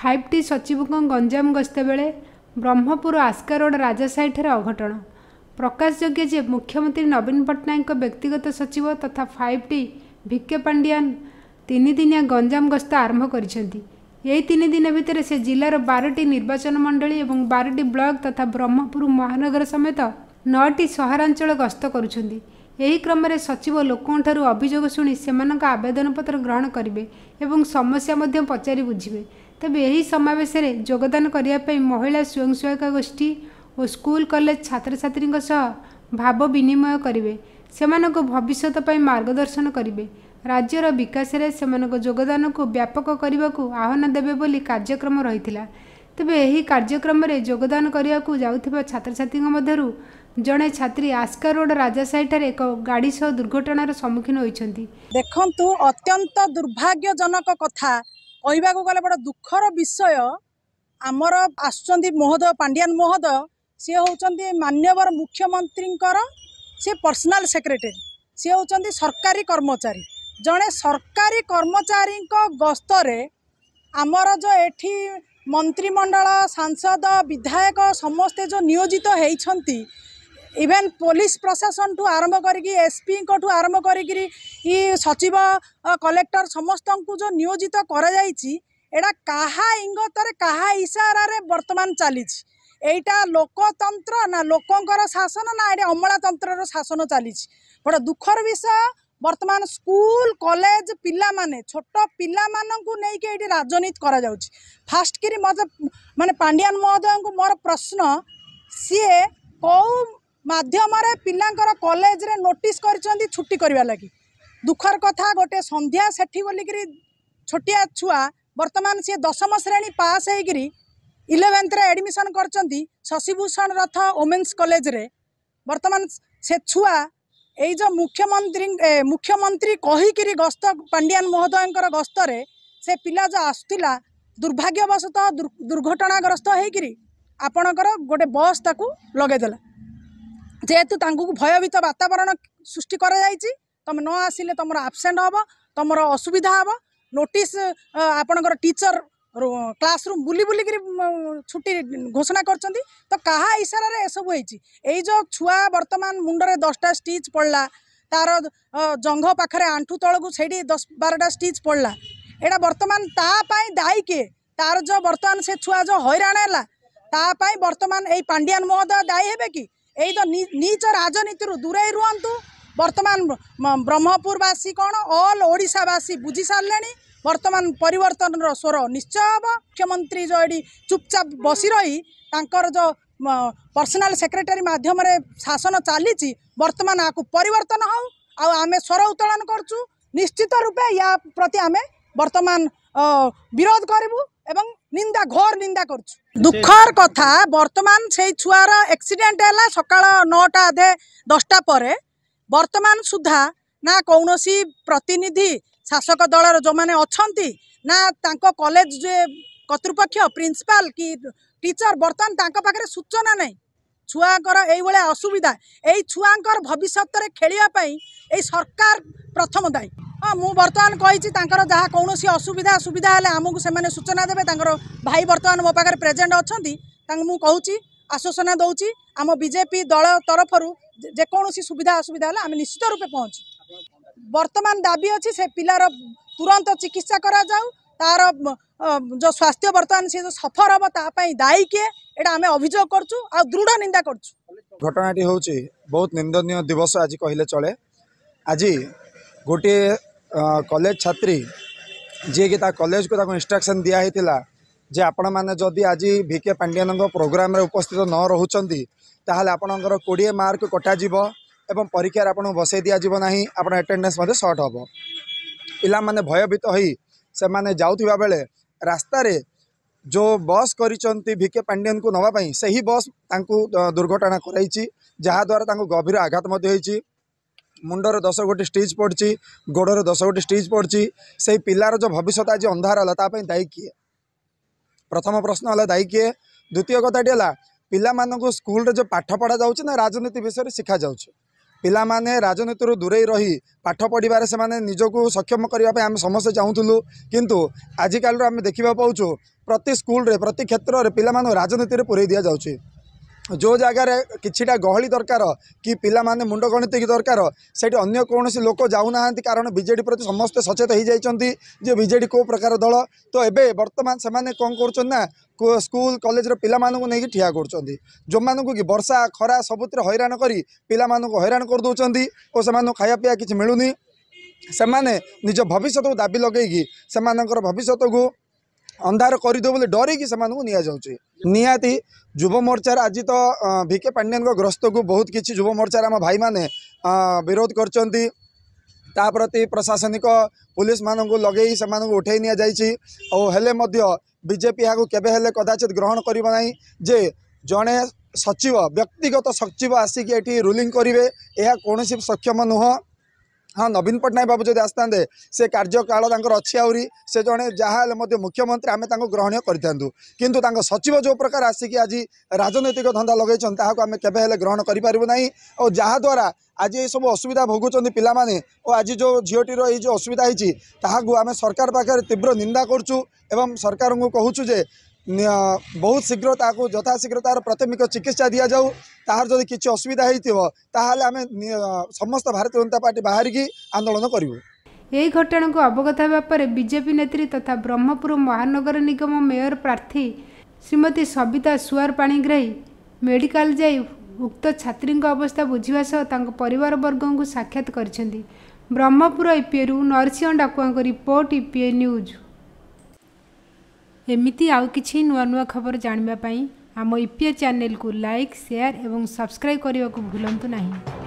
five ଟି ସଚିବଙ୍କ ଗଞ୍ଜାମ ଗସ୍ତ ବେଳେ ବ୍ରହ୍ମପୁର ଆସ୍କା ରୋଡ଼ ରାଜାସାହିଠାରେ ଅଘଟଣ ପ୍ରକାଶଯୋଗ୍ୟ ଯେ ମୁଖ୍ୟମନ୍ତ୍ରୀ ନବୀନ ପଟ୍ଟନାୟକଙ୍କ ବ୍ୟକ୍ତିଗତ ସଚିବ ତଥା ଫାଇଭ୍ ଟି ଭିକେ ପାଣ୍ଡିଆନ୍ ତିନିଦିନିଆ ଗଞ୍ଜାମ ଗସ୍ତ ଆରମ୍ଭ କରିଛନ୍ତି ଏହି ତିନି ଦିନ ଭିତରେ ସେ ଜିଲ୍ଲାର ବାରଟି ନିର୍ବାଚନ ମଣ୍ଡଳୀ ଏବଂ ବାରଟି ବ୍ଲକ୍ ତଥା ବ୍ରହ୍ମପୁର ମହାନଗର ସମେତ ନଅଟି ସହରାଞ୍ଚଳ ଗସ୍ତ କରୁଛନ୍ତି ଏହି କ୍ରମରେ ସଚିବ ଲୋକଙ୍କଠାରୁ ଅଭିଯୋଗ ଶୁଣି ସେମାନଙ୍କ ଆବେଦନପତ୍ର ଗ୍ରହଣ କରିବେ ଏବଂ ସମସ୍ୟା ମଧ୍ୟ ପଚାରି ବୁଝିବେ ତେବେ ଏହି ସମାବେଶରେ ଯୋଗଦାନ କରିବା ପାଇଁ ମହିଳା ସ୍ୱୟଂସହାୟକ ଗୋଷ୍ଠୀ ଓ ସ୍କୁଲ କଲେଜ ଛାତ୍ରଛାତ୍ରୀଙ୍କ ସହ ଭାବ ବିନିମୟ କରିବେ ସେମାନଙ୍କୁ ଭବିଷ୍ୟତ ପାଇଁ ମାର୍ଗଦର୍ଶନ କରିବେ ରାଜ୍ୟର ବିକାଶରେ ସେମାନଙ୍କ ଯୋଗଦାନକୁ ବ୍ୟାପକ କରିବାକୁ ଆହ୍ୱାନ ଦେବେ ବୋଲି କାର୍ଯ୍ୟକ୍ରମ ରହିଥିଲା ତେବେ ଏହି କାର୍ଯ୍ୟକ୍ରମରେ ଯୋଗଦାନ କରିବାକୁ ଯାଉଥିବା ଛାତ୍ରଛାତ୍ରୀଙ୍କ ମଧ୍ୟରୁ ଜଣେ ଛାତ୍ରୀ ଆସ୍କା ରୋଡ୍ ରାଜାସାହିଠାରେ ଏକ ଗାଡ଼ି ସହ ଦୁର୍ଘଟଣାର ସମ୍ମୁଖୀନ ହୋଇଛନ୍ତି ଦେଖନ୍ତୁ ଅତ୍ୟନ୍ତ ଦୁର୍ଭାଗ୍ୟଜନକ କଥା କହିବାକୁ ଗଲେ ବଡ଼ ଦୁଃଖର ବିଷୟ ଆମର ଆସୁଛନ୍ତି ମହୋଦୟ ପାଣ୍ଡିଆନ ମହୋଦୟ ସିଏ ହେଉଛନ୍ତି ମାନ୍ୟବର ମୁଖ୍ୟମନ୍ତ୍ରୀଙ୍କର ସିଏ ପର୍ସନାଲ ସେକ୍ରେଟେରୀ ସିଏ ହେଉଛନ୍ତି ସରକାରୀ କର୍ମଚାରୀ ଜଣେ ସରକାରୀ କର୍ମଚାରୀଙ୍କ ଗସ୍ତରେ ଆମର ଯେଉଁ ଏଠି ମନ୍ତ୍ରିମଣ୍ଡଳ ସାଂସଦ ବିଧାୟକ ସମସ୍ତେ ଯେଉଁ ନିୟୋଜିତ ହୋଇଛନ୍ତି ইভেন পুলিশ প্রশাসন ঠু আরম্ভ করি এসপি ঠু আরম্ভ করি ই সচিব কলেক্টর সমস্ত যে নিয়োজিত করা যাই এটা কাহা ইঙ্গতরে কাহা ইশারার বর্তমান চালিছি এইটা লোকতন্ত্র না লোকর শাসন না এটা অমলাতন্ত্রর শাসন চালিছি বড় দুঃখর বিষয় বর্তমান স্কুল কলেজ পিলা মানে ছোট পিলা মানুষ নেইকি এটি রাজনীতি করা যাচ্ছে ফার্স্ট কি মানে পাণ্ডিয়ান মহোদয় মর প্রশ্ন সিয়ে কেউ ମାଧ୍ୟମରେ ପିଲାଙ୍କର କଲେଜରେ ନୋଟିସ୍ କରିଛନ୍ତି ଛୁଟି କରିବା ଲାଗି ଦୁଃଖର କଥା ଗୋଟେ ସନ୍ଧ୍ୟା ସେଠି ବୋଲିକିରି ଛୋଟିଆ ଛୁଆ ବର୍ତ୍ତମାନ ସିଏ ଦଶମ ଶ୍ରେଣୀ ପାସ୍ ହେଇକିରି ଇଲେଭେନ୍ଥରେ ଆଡ଼ମିସନ୍ କରିଛନ୍ତି ଶଶିଭୂଷଣ ରଥ ଓମେନ୍ସ କଲେଜରେ ବର୍ତ୍ତମାନ ସେ ଛୁଆ ଏଇ ଯେଉଁ ମୁଖ୍ୟମନ୍ତ୍ରୀ ମୁଖ୍ୟମନ୍ତ୍ରୀ କହିକିରି ଗସ୍ତ ପାଣ୍ଡିଆନ ମହୋଦୟଙ୍କର ଗସ୍ତରେ ସେ ପିଲା ଯେଉଁ ଆସୁଥିଲା ଦୁର୍ଭାଗ୍ୟବଶତଃ ଦୁର୍ଘଟଣାଗ୍ରସ୍ତ ହେଇକିରି ଆପଣଙ୍କର ଗୋଟେ ବସ୍ ତାକୁ ଲଗେଇଦେଲା যেহেতু তাঙ্কু ভয়ভীত বাতাবরণ সৃষ্টি করা যাইছি তুমি ন আসলে তোমার আবসেন্ট হব তোমার অসুবিধা হব নোটিস আপনার টিচর ক্লাসরুম বুলি বুলি করে ছুটি ঘোষণা করছেন তো কাহা ইশারার এসব হয়েছি এই যে ছুয়া বর্তমান মুন্ডরে দশটা স্টিচ পড়লা তার জঙ্ঘ পাখে আঁঠু তলকু সেইটি দশ বারোটা স্টিচ পড়লা এটা বর্তমান তাপাই দায়ী কে তার যে বর্তমান সে ছুয়া যে হইরাণ হল তাপাই বর্তমান এই পাণ্ডিয়ান মহোদয় দায়ী হবে কি এই তো নিজ রাজনীতির দূরেই রুহতু বর্তমান ব্রহ্মপুরবাসী কোণ অল ওড়িশাবাসী বুঝি সারে বর্তমান পরিবর্তনর স্বর নিশ্চয় হব মুখ্যমন্ত্রী যে এটি চুপচাপ বসি রই তাঁকর যে পর্সনাল সেক্রেটারি মাধ্যমে শাসন চালিছি বর্তমান আকু পরিবর্তন হও আমে স্বর উত্তোলন করছু নিশ্চিত রূপে ইয়া প্রতি আমি বর্তমান বিরোধ করবু এবং নিন্দা ঘোর নিন্দা করଛୁ ଦୁଃଖର କଥା ବର୍ତ୍ତମାନ ସେଇ ଛୁଆର ଆକ୍ସିଡେଣ୍ଟ ହେଲା ସକାଳ ନଅଟା ଅଧେ ଦଶଟା ପରେ ବର୍ତ୍ତମାନ ସୁଦ୍ଧା ନା କୌଣସି ପ୍ରତିନିଧି ଶାସକ ଦଳର ଯେଉଁମାନେ ଅଛନ୍ତି ନା ତାଙ୍କ କଲେଜ ଯେ କର୍ତ୍ତୃପକ୍ଷ ପ୍ରିନ୍ସିପାଲ କି ଟିଚର ବର୍ତ୍ତମାନ ତାଙ୍କ ପାଖରେ ସୂଚନା ନାହିଁ ଛୁଆଙ୍କର ଏଇଭଳିଆ ଅସୁବିଧା ଏଇ ଛୁଆଙ୍କର ଭବିଷ୍ୟତରେ ଖେଳିବା ପାଇଁ ଏଇ ସରକାର ପ୍ରଥମ ଦାୟୀ ହଁ ମୁଁ ବର୍ତ୍ତମାନ କହିଛି ତାଙ୍କର ଯାହା କୌଣସି ଅସୁବିଧା ସୁବିଧା ହେଲେ ଆମକୁ ସେମାନେ ସୂଚନା ଦେବେ ତାଙ୍କର ଭାଇ ବର୍ତ୍ତମାନ ମୋ ପାଖରେ ପ୍ରେଜେଣ୍ଟ ଅଛନ୍ତି ତାଙ୍କୁ ମୁଁ କହୁଛି ଆଶ୍ୱାସନା ଦେଉଛି ଆମ ବିଜେପି ଦଳ ତରଫରୁ ଯେକୌଣସି ସୁବିଧା ଅସୁବିଧା ହେଲେ ଆମେ ନିଶ୍ଚିତ ରୂପେ ପହଞ୍ଚୁ ବର୍ତ୍ତମାନ ଦାବି ଅଛି ସେ ପିଲାର ତୁରନ୍ତ ଚିକିତ୍ସା କରାଯାଉ ତାର ଯେଉଁ ସ୍ୱାସ୍ଥ୍ୟ ବର୍ତ୍ତମାନ ସେ ଯେଉଁ ସଫର ହେବ ତା ପାଇଁ ଦାୟୀ କିଏ ଏଇଟା ଆମେ ଅଭିଯୋଗ କରୁଛୁ ଆଉ ଦୃଢ଼ ନିନ୍ଦା କରୁଛୁ ଘଟଣାଟି ହେଉଛି ବହୁତ ନିନ୍ଦନୀୟ ଦିବସ ଆଜି କହିଲେ ଚଳେ ଆଜି ଗୋଟିଏ कलेज छात्री जी कि कलेज को इंस्ट्रक्शन दिया जे आपण मैंने आज भिके पांडियान प्रोग्राम उपस्थित न रोचे आपण कोड़े मार्क कटा एवं परीक्षार आपको बसई दिजना आपटेडेन्स सर्ट हे पाने भयभीत हो से माने जाऊ रास्त जो बस करके पांडियान को नापी से ही बस दुर्घटना कराई जहाद्वारा गभीर आघात होती ମୁଣ୍ଡରେ ଦଶ ଗୋଟି ଷ୍ଟିଚ୍ ପଡ଼ିଛି ଗୋଡ଼ରେ ଦଶ ଗୋଟି ଷ୍ଟିଚ୍ ପଡ଼ିଛି ସେଇ ପିଲାର ଯେଉଁ ଭବିଷ୍ୟତ ଆଜି ଅନ୍ଧାର ହେଲା ତା ପାଇଁ ଦାୟୀ କିଏ ପ୍ରଥମ ପ୍ରଶ୍ନ ହେଲା ଦାୟୀ କିଏ ଦ୍ୱିତୀୟ କଥାଟି ହେଲା ପିଲାମାନଙ୍କୁ ସ୍କୁଲରେ ଯେଉଁ ପାଠ ପଢ଼ା ଯାଉଛି ନା ରାଜନୀତି ବିଷୟରେ ଶିଖାଯାଉଛି ପିଲାମାନେ ରାଜନୀତିରୁ ଦୂରେଇ ରହି ପାଠ ପଢ଼ିବାରେ ସେମାନେ ନିଜକୁ ସକ୍ଷମ କରିବା ପାଇଁ ଆମେ ସମସ୍ତେ ଚାହୁଁଥିଲୁ କିନ୍ତୁ ଆଜିକାଲିର ଆମେ ଦେଖିବାକୁ ପାଉଛୁ ପ୍ରତି ସ୍କୁଲରେ ପ୍ରତି କ୍ଷେତ୍ରରେ ପିଲାମାନଙ୍କୁ ରାଜନୀତିରେ ପୁରେଇ ଦିଆଯାଉଛି जो जग्गा किछिटा गहली दरकार कि पिने मुड गणित दरकार से अन्य जाउना जाउँदै कारण विजेडि प्रति समस्त सचेत है जाइन्छ को प्रकार दल तर्तमान समाज क स्कुल कलेज र ठिया गर्छ जो मि वर्षा खरा सबुतिर हैरा पिला हैरादेन् पिया कि मिलुन समान निज भविष्य दाबी लगैक भविष्यको ଅନ୍ଧାର କରିଦେବ ବୋଲି ଡରିକି ସେମାନଙ୍କୁ ନିଆଯାଉଛି ନିହାତି ଯୁବ ମୋର୍ଚାର ଆଜି ତ ଭିକେ ପାଣ୍ଡିଆନଙ୍କ ଗ୍ରସ୍ତକୁ ବହୁତ କିଛି ଯୁବ ମୋର୍ଚାର ଆମ ଭାଇମାନେ ବିରୋଧ କରିଛନ୍ତି ତା ପ୍ରତି ପ୍ରଶାସନିକ ପୋଲିସମାନଙ୍କୁ ଲଗେଇ ସେମାନଙ୍କୁ ଉଠାଇ ନିଆଯାଇଛି ଆଉ ହେଲେ ମଧ୍ୟ ବିଜେପି ଏହାକୁ କେବେ ହେଲେ କଦାଚିତ ଗ୍ରହଣ କରିବ ନାହିଁ ଯେ ଜଣେ ସଚିବ ବ୍ୟକ୍ତିଗତ ସଚିବ ଆସିକି ଏଠି ରୁଲିଂ କରିବେ ଏହା କୌଣସି ସକ୍ଷମ ନୁହଁ ହଁ ନବୀନ ପଟ୍ଟନାୟକ ବାବୁ ଯଦି ଆସିଥାନ୍ତେ ସେ କାର୍ଯ୍ୟକାଳ ତାଙ୍କର ଅଛି ଆହୁରି ସେ ଜଣେ ଯାହା ହେଲେ ମଧ୍ୟ ମୁଖ୍ୟମନ୍ତ୍ରୀ ଆମେ ତାଙ୍କୁ ଗ୍ରହଣୀୟ କରିଥାନ୍ତୁ କିନ୍ତୁ ତାଙ୍କ ସଚିବ ଯେଉଁ ପ୍ରକାର ଆସିକି ଆଜି ରାଜନୈତିକ ଧନ୍ଦା ଲଗାଇଛନ୍ତି ତାହାକୁ ଆମେ କେବେ ହେଲେ ଗ୍ରହଣ କରିପାରିବୁ ନାହିଁ ଓ ଯାହାଦ୍ୱାରା ଆଜି ଏସବୁ ଅସୁବିଧା ଭୋଗୁଛନ୍ତି ପିଲାମାନେ ଓ ଆଜି ଯେଉଁ ଝିଅଟିର ଏଇ ଯେଉଁ ଅସୁବିଧା ହେଇଛି ତାହାକୁ ଆମେ ସରକାର ପାଖରେ ତୀବ୍ର ନିନ୍ଦା କରୁଛୁ ଏବଂ ସରକାରଙ୍କୁ କହୁଛୁ ଯେ ବହୁତ ଶୀଘ୍ର ତାହାକୁ ଯଥାଶୀଘ୍ର ତାହାର ପ୍ରାଥମିକ ଚିକିତ୍ସା ଦିଆଯାଉ ତାହାର ଯଦି କିଛି ଅସୁବିଧା ହୋଇଥିବ ତାହେଲେ ଆମେ ସମସ୍ତ ଭାରତୀୟ ଜନତା ପାର୍ଟି ବାହାରିକି ଆନ୍ଦୋଳନ କରିବୁ ଏହି ଘଟଣାକୁ ଅବଗତ ହେବା ପରେ ବିଜେପି ନେତ୍ରୀ ତଥା ବ୍ରହ୍ମପୁର ମହାନଗର ନିଗମ ମେୟର ପ୍ରାର୍ଥୀ ଶ୍ରୀମତୀ ସବିତା ସୁଆର ପାଣିଗ୍ରାହୀ ମେଡିକାଲ ଯାଇ ଉକ୍ତ ଛାତ୍ରୀଙ୍କ ଅବସ୍ଥା ବୁଝିବା ସହ ତାଙ୍କ ପରିବାରବର୍ଗଙ୍କୁ ସାକ୍ଷାତ କରିଛନ୍ତି ବ୍ରହ୍ମପୁର ଇପିଏରୁ ନରସିଂହ ଡାକୁଆଙ୍କ ରିପୋର୍ଟ ଇପିଏ ନ୍ୟୁଜ୍ ଏମିତି ଆଉ କିଛି ନୂଆ ନୂଆ ଖବର ଜାଣିବା ପାଇଁ ଆମ ଇପିଏ ଚ୍ୟାନେଲକୁ ଲାଇକ୍ ସେୟାର ଏବଂ ସବସ୍କ୍ରାଇବ୍ କରିବାକୁ ଭୁଲନ୍ତୁ ନାହିଁ